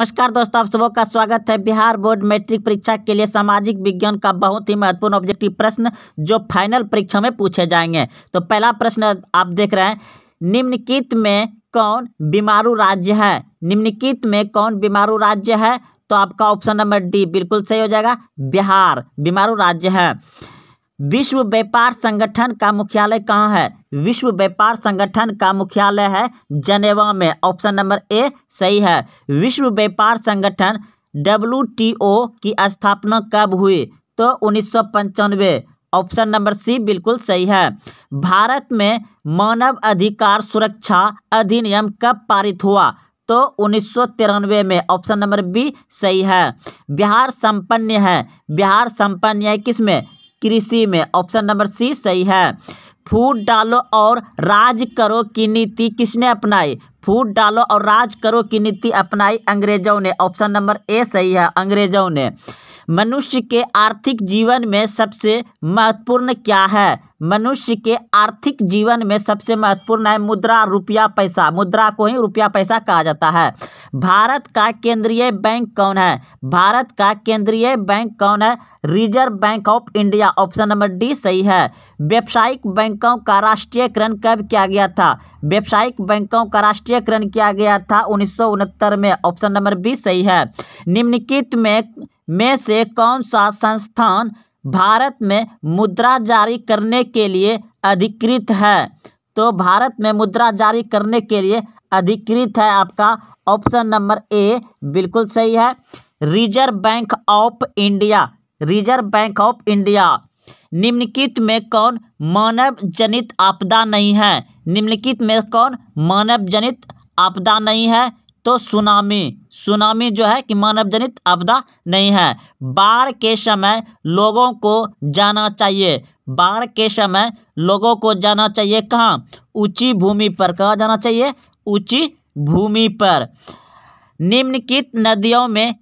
नमस्कार दोस्तों आप सबों का स्वागत है बिहार बोर्ड मैट्रिक परीक्षा के लिए सामाजिक विज्ञान का बहुत ही महत्वपूर्ण ऑब्जेक्टिव प्रश्न जो फाइनल परीक्षा में पूछे जाएंगे तो पहला प्रश्न आप देख रहे हैं निम्नलिखित में कौन बीमारू राज्य है निम्नलिखित में कौन बीमारू राज्य है तो आपका ऑप्शन नंबर डी बिल्कुल सही हो जाएगा बिहार बीमारू राज्य है विश्व व्यापार संगठन का मुख्यालय कहाँ है विश्व व्यापार संगठन का मुख्यालय है जनेवा में ऑप्शन नंबर ए सही है विश्व व्यापार संगठन डब्ल्यू की स्थापना कब हुई तो उन्नीस ऑप्शन नंबर सी बिल्कुल सही है भारत में मानव अधिकार सुरक्षा अधिनियम कब पारित हुआ तो उन्नीस में ऑप्शन नंबर बी सही है बिहार संपन्न है बिहार संपन्न है किसमें कृषि में ऑप्शन नंबर सी सही है फूट डालो और राज करो की नीति किसने अपनाई फूट डालो और राज करो की नीति अपनाई अंग्रेजों ने ऑप्शन नंबर ए सही है अंग्रेजों ने मनुष्य के आर्थिक जीवन में सबसे महत्वपूर्ण क्या है मनुष्य के आर्थिक जीवन में सबसे महत्वपूर्ण है मुद्रा रुपया पैसा मुद्रा को ही रुपया पैसा कहा जाता है भारत का केंद्रीय बैंक कौन है भारत का केंद्रीय बैंक कौन है Reserve Bank of India option number D सही है व्यावसायिक बैंकों का राष्ट्रीयकरण कब किया गया था व्यावसायिक बैंकों का राष्ट्रीयकरण किया गया था उन्नीस में ऑप्शन नंबर बी सही है निम्नलिखित में में से कौन सा संस्थान भारत में मुद्रा जारी करने के लिए अधिकृत है तो भारत में मुद्रा जारी करने के लिए अधिकृत है आपका ऑप्शन नंबर ए बिल्कुल सही है Reserve Bank of India Reserve Bank of India निम्नलिखित में कौन मानव जनित आपदा नहीं है निम्नलिखित में कौन मानव जनित आपदा नहीं है तो सुनामी सुनामी जो है कि मानव जनित आपदा नहीं है बाढ़ के समय लोगों को जाना चाहिए बाढ़ के समय लोगों को जाना चाहिए कहाँ ऊंची भूमि पर कहाँ जाना चाहिए ऊंची भूमि पर निम्नलिखित नदियों में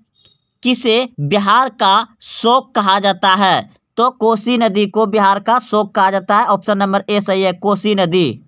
किसे बिहार का शोक कहा जाता है तो कोसी नदी को बिहार का शोक कहा जाता है ऑप्शन नंबर ए सही है कोसी नदी